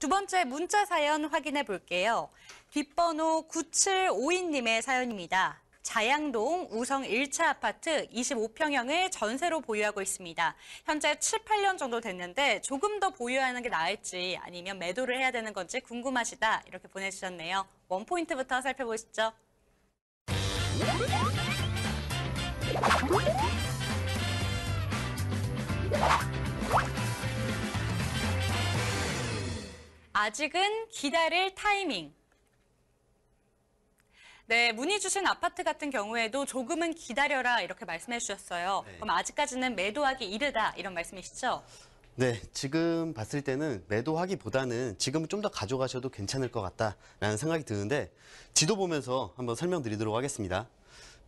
두 번째 문자 사연 확인해 볼게요. 뒷번호 9752님의 사연입니다. 자양동 우성 1차 아파트 25평형을 전세로 보유하고 있습니다. 현재 7, 8년 정도 됐는데 조금 더 보유하는 게 나을지 아니면 매도를 해야 되는 건지 궁금하시다 이렇게 보내주셨네요. 원포인트부터 살펴보시죠. 아직은 기다릴 타이밍. 네, 문의 주신 아파트 같은 경우에도 조금은 기다려라 이렇게 말씀해 주셨어요. 네. 그럼 아직까지는 매도하기 이르다 이런 말씀이시죠? 네, 지금 봤을 때는 매도하기보다는 지금좀 더 가져가셔도 괜찮을 것 같다라는 생각이 드는데 지도 보면서 한번 설명드리도록 하겠습니다.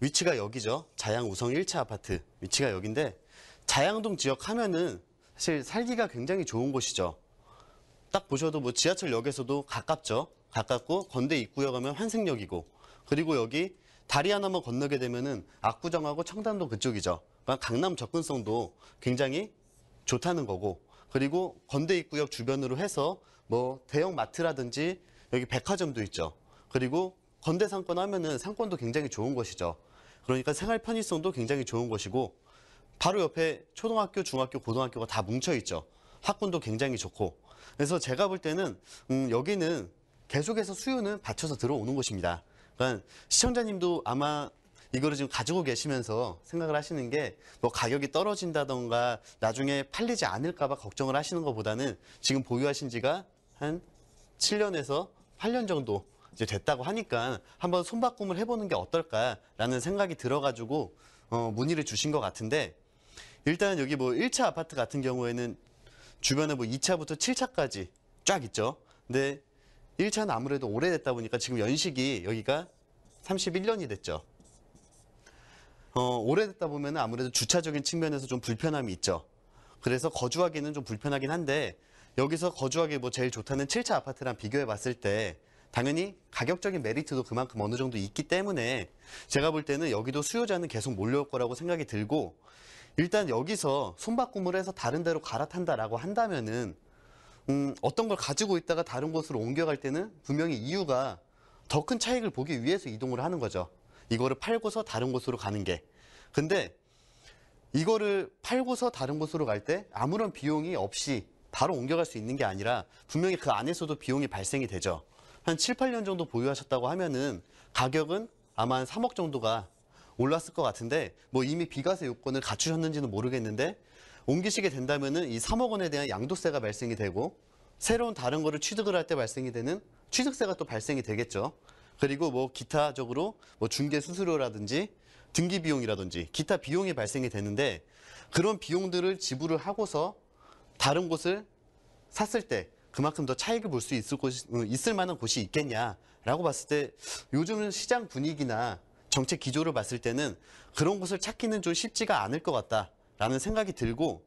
위치가 여기죠. 자양 우성 1차 아파트 위치가 여기인데 자양동 지역 하면은 사실 살기가 굉장히 좋은 곳이죠. 딱 보셔도 뭐 지하철역에서도 가깝죠. 가깝고 건대 입구역 하면 환승역이고 그리고 여기 다리 하나만 건너게 되면은 압구정하고 청담동 그쪽이죠. 그러니까 강남 접근성도 굉장히 좋다는 거고 그리고 건대 입구역 주변으로 해서 뭐 대형 마트라든지 여기 백화점도 있죠. 그리고 건대 상권 하면은 상권도 굉장히 좋은 것이죠. 그러니까 생활 편의성도 굉장히 좋은 것이고 바로 옆에 초등학교, 중학교, 고등학교가 다 뭉쳐 있죠. 학군도 굉장히 좋고 그래서 제가 볼 때는 음, 여기는 계속해서 수요는 받쳐서 들어오는 곳입니다. 그러니까 시청자님도 아마 이거를 지금 가지고 계시면서 생각을 하시는 게 뭐 가격이 떨어진다던가 나중에 팔리지 않을까 봐 걱정을 하시는 것보다는 지금 보유하신 지가 한 7년에서 8년 정도 이제 됐다고 하니까 한번 손바꿈을 해보는 게 어떨까라는 생각이 들어가지고 어, 문의를 주신 것 같은데 일단 여기 뭐 1차 아파트 같은 경우에는 주변에 뭐 2차부터 7차까지 쫙 있죠. 근데 1차는 아무래도 오래됐다 보니까 지금 연식이 여기가 31년이 됐죠. 어, 오래됐다 보면 아무래도 주차적인 측면에서 좀 불편함이 있죠. 그래서 거주하기는 좀 불편하긴 한데 여기서 거주하기 뭐 제일 좋다는 7차 아파트랑 비교해 봤을 때 당연히 가격적인 메리트도 그만큼 어느 정도 있기 때문에 제가 볼 때는 여기도 수요자는 계속 몰려올 거라고 생각이 들고 일단 여기서 손바꿈을 해서 다른 데로 갈아탄다라고 한다면은 음, 어떤 걸 가지고 있다가 다른 곳으로 옮겨갈 때는 분명히 이유가 더 큰 차익을 보기 위해서 이동을 하는 거죠. 이거를 팔고서 다른 곳으로 가는 게. 근데 이거를 팔고서 다른 곳으로 갈 때 아무런 비용이 없이 바로 옮겨갈 수 있는 게 아니라 분명히 그 안에서도 비용이 발생이 되죠. 한 7, 8년 정도 보유하셨다고 하면은 가격은 아마 한 3억 정도가 올랐을 것 같은데 뭐 이미 비과세 요건을 갖추셨는지는 모르겠는데 옮기시게 된다면은 이 3억 원에 대한 양도세가 발생이 되고 새로운 다른 거를 취득을 할 때 발생이 되는 취득세가 또 발생이 되겠죠. 그리고 뭐 기타적으로 뭐 중개 수수료라든지 등기 비용이라든지 기타 비용이 발생이 되는데 그런 비용들을 지불을 하고서 다른 곳을 샀을 때 그만큼 더 차익을 볼 수 있을 곳 어, 있을 만한 곳이 있겠냐라고 봤을 때 요즘은 시장 분위기나 정책 기조를 봤을 때는 그런 곳을 찾기는 좀 쉽지가 않을 것 같다라는 생각이 들고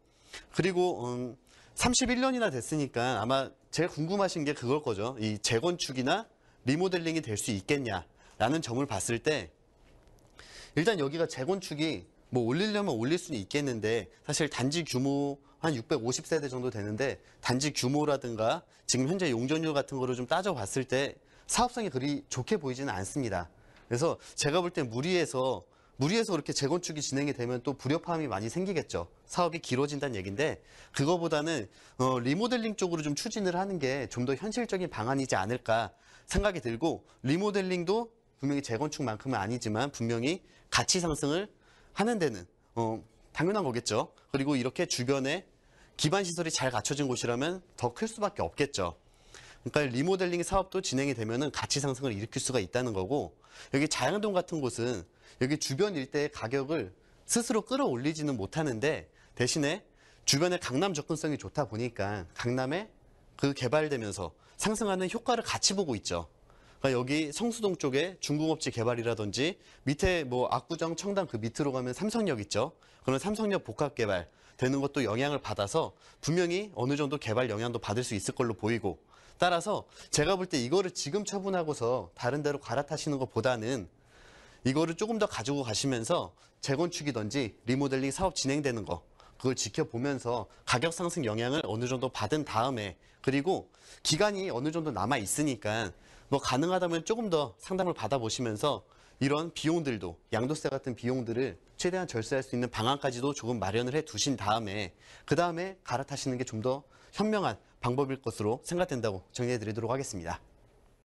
그리고 음 31년이나 됐으니까 아마 제일 궁금하신 게 그걸 거죠. 이 재건축이나 리모델링이 될 수 있겠냐라는 점을 봤을 때 일단 여기가 재건축이 뭐 올리려면 올릴 수는 있겠는데 사실 단지 규모 한 650세대 정도 되는데 단지 규모라든가 지금 현재 용전율 같은 거를 좀 따져봤을 때 사업성이 그리 좋게 보이지는 않습니다. 그래서 제가 볼 땐 무리해서 무리해서 그렇게 재건축이 진행이 되면 또 불협화음이 많이 생기겠죠. 사업이 길어진다는 얘기인데 그거보다는 어, 리모델링 쪽으로 좀 추진을 하는 게 좀 더 현실적인 방안이지 않을까 생각이 들고 리모델링도 분명히 재건축만큼은 아니지만 분명히 가치 상승을 하는 데는 어, 당연한 거겠죠. 그리고 이렇게 주변에 기반 시설이 잘 갖춰진 곳이라면 더 클 수밖에 없겠죠. 그러니까 리모델링 사업도 진행이 되면은 가치 상승을 일으킬 수가 있다는 거고 여기 자양동 같은 곳은 여기 주변 일대의 가격을 스스로 끌어올리지는 못하는데 대신에 주변에 강남 접근성이 좋다 보니까 강남에 그 개발되면서 상승하는 효과를 같이 보고 있죠. 그러니까 여기 성수동 쪽에 중공업지 개발이라든지 밑에 뭐 압구정 청담 그 밑으로 가면 삼성역 있죠. 그런 삼성역 복합 개발 되는 것도 영향을 받아서 분명히 어느 정도 개발 영향도 받을 수 있을 걸로 보이고 따라서 제가 볼 때 이거를 지금 처분하고서 다른 데로 갈아타시는 것보다는 이거를 조금 더 가지고 가시면서 재건축이든지 리모델링 사업 진행되는 거 그걸 지켜보면서 가격 상승 영향을 어느 정도 받은 다음에 그리고 기간이 어느 정도 남아 있으니까 뭐 가능하다면 조금 더 상담을 받아보시면서 이런 비용들도 양도세 같은 비용들을 최대한 절세할 수 있는 방안까지도 조금 마련을 해 두신 다음에 그 다음에 갈아타시는 게 좀 더 현명한 방법일 것으로 생각된다고 정리해 드리도록 하겠습니다.